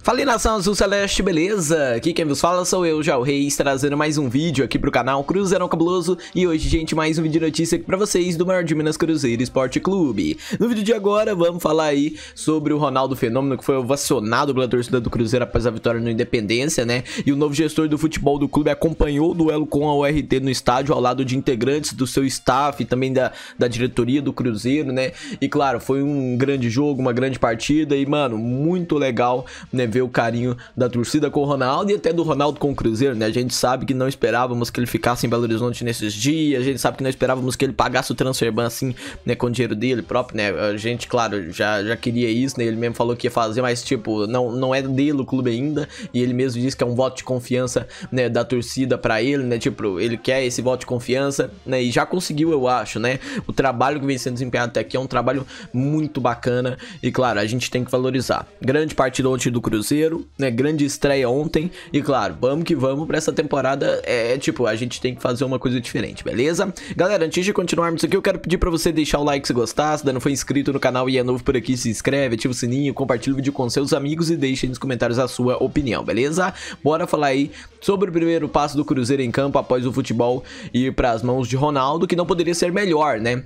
Fala nação azul celeste, beleza? Aqui quem vos fala sou eu, Jal Reis, trazendo mais um vídeo aqui pro canal Cruzeirão Cabuloso E hoje, gente, mais um vídeo de notícia aqui pra vocês do maior de Minas Cruzeiro Esporte Clube No vídeo de agora, vamos falar aí sobre o Ronaldo Fenômeno Que foi ovacionado pela torcida do Cruzeiro após a vitória no Independência, né? E o novo gestor do futebol do clube acompanhou o duelo com a URT no estádio Ao lado de integrantes do seu staff e também da, da diretoria do Cruzeiro, né? E claro, foi um grande jogo, uma grande partida e, mano, muito legal, né? ver o carinho da torcida com o Ronaldo e até do Ronaldo com o Cruzeiro, né? A gente sabe que não esperávamos que ele ficasse em Belo Horizonte nesses dias, a gente sabe que não esperávamos que ele pagasse o transfer ban assim, né, com o dinheiro dele próprio, né? A gente, claro, já, já queria isso, né? Ele mesmo falou que ia fazer, mas tipo, não, não é dele o clube ainda, e ele mesmo disse que é um voto de confiança, né, da torcida para ele, né? Tipo, ele quer esse voto de confiança, né? E já conseguiu, eu acho, né? O trabalho que vem sendo desempenhado até aqui é um trabalho muito bacana e claro, a gente tem que valorizar. Grande partida ontem do Cruzeiro Cruzeiro, né? Grande estreia ontem. E claro, vamos que vamos para essa temporada. É tipo, a gente tem que fazer uma coisa diferente, beleza? Galera, antes de continuarmos aqui, eu quero pedir para você deixar o like se gostar. Se ainda não foi inscrito no canal e é novo por aqui, se inscreve, ativa o sininho, compartilha o vídeo com seus amigos e deixa nos comentários a sua opinião, beleza? Bora falar aí sobre o primeiro passo do Cruzeiro em campo após o futebol ir para as mãos de Ronaldo, que não poderia ser melhor, né?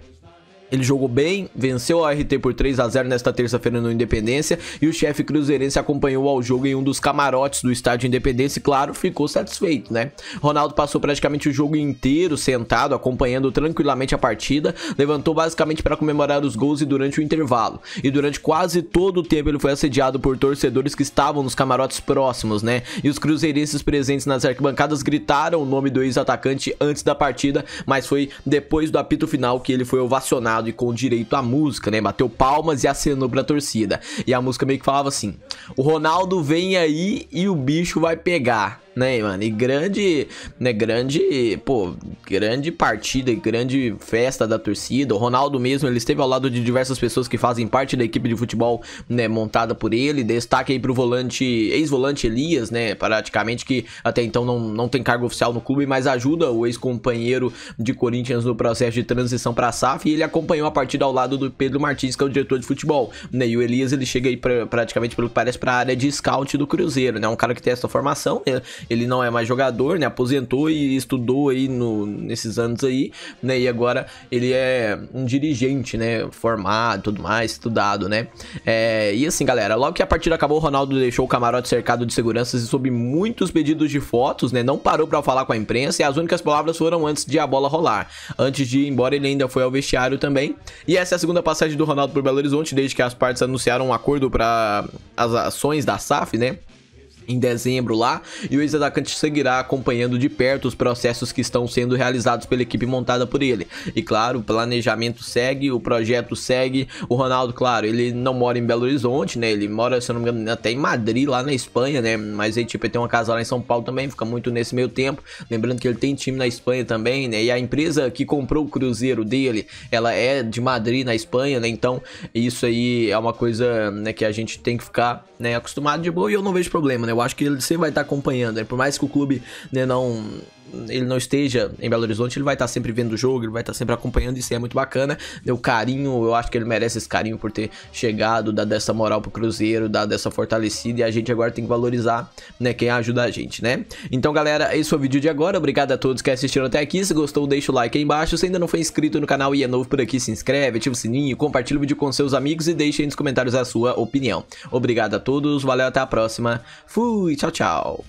Ele jogou bem, venceu a RT por 3 a 0 nesta terça-feira no Independência e o chefe cruzeirense acompanhou ao jogo em um dos camarotes do estádio Independência e, claro, ficou satisfeito, né? Ronaldo passou praticamente o jogo inteiro sentado, acompanhando tranquilamente a partida, levantou basicamente para comemorar os gols e durante o intervalo. E durante quase todo o tempo ele foi assediado por torcedores que estavam nos camarotes próximos, né? E os cruzeirenses presentes nas arquibancadas gritaram o nome do ex-atacante antes da partida, mas foi depois do apito final que ele foi ovacionado e com direito à música, né? Bateu palmas e acenou pra torcida. E a música meio que falava assim: O Ronaldo vem aí e o bicho vai pegar né, mano? E grande, né, grande, pô, grande partida e grande festa da torcida. O Ronaldo mesmo, ele esteve ao lado de diversas pessoas que fazem parte da equipe de futebol, né, montada por ele. Destaque aí pro volante, ex-volante Elias, né, praticamente que até então não, não tem cargo oficial no clube, mas ajuda o ex-companheiro de Corinthians no processo de transição para SAF e ele acompanhou a partida ao lado do Pedro Martins, que é o diretor de futebol, né? E o Elias, ele chega aí pra, praticamente pelo que parece para área de scout do Cruzeiro, né? Um cara que tem essa formação, né? ele não é mais jogador, né? Aposentou e estudou aí no, nesses anos aí, né? E agora ele é um dirigente, né? Formado, tudo mais, estudado, né? É, e assim, galera, logo que a partida acabou, o Ronaldo deixou o camarote cercado de seguranças e sob muitos pedidos de fotos, né? Não parou para falar com a imprensa e as únicas palavras foram antes de a bola rolar. Antes de ir embora, ele ainda foi ao vestiário também. E essa é a segunda passagem do Ronaldo por Belo Horizonte, desde que as partes anunciaram um acordo para as ações da SAF, né? em dezembro lá, e o ex-atacante seguirá acompanhando de perto os processos que estão sendo realizados pela equipe montada por ele. E claro, o planejamento segue, o projeto segue. O Ronaldo, claro, ele não mora em Belo Horizonte, né? Ele mora, se eu não me engano, até em Madrid, lá na Espanha, né? Mas aí tipo, ele tem uma casa lá em São Paulo também, fica muito nesse meio tempo. Lembrando que ele tem time na Espanha também, né? E a empresa que comprou o Cruzeiro dele, ela é de Madrid, na Espanha, né? Então, isso aí é uma coisa né, que a gente tem que ficar né, acostumado de boa e eu não vejo problema, né? Eu acho que ele sempre vai estar acompanhando. Né? Por mais que o clube né, não ele não esteja em Belo Horizonte, ele vai estar sempre vendo o jogo, ele vai estar sempre acompanhando, isso é muito bacana. Deu carinho, eu acho que ele merece esse carinho por ter chegado, dado essa moral pro Cruzeiro, dado essa fortalecida, e a gente agora tem que valorizar, né, quem ajuda a gente, né? Então, galera, esse foi o vídeo de agora, obrigado a todos que assistiram até aqui, se gostou, deixa o like aí embaixo, se ainda não foi inscrito no canal e é novo por aqui, se inscreve, ativa o sininho, compartilha o vídeo com seus amigos e deixe aí nos comentários a sua opinião. Obrigado a todos, valeu, até a próxima, fui, tchau, tchau!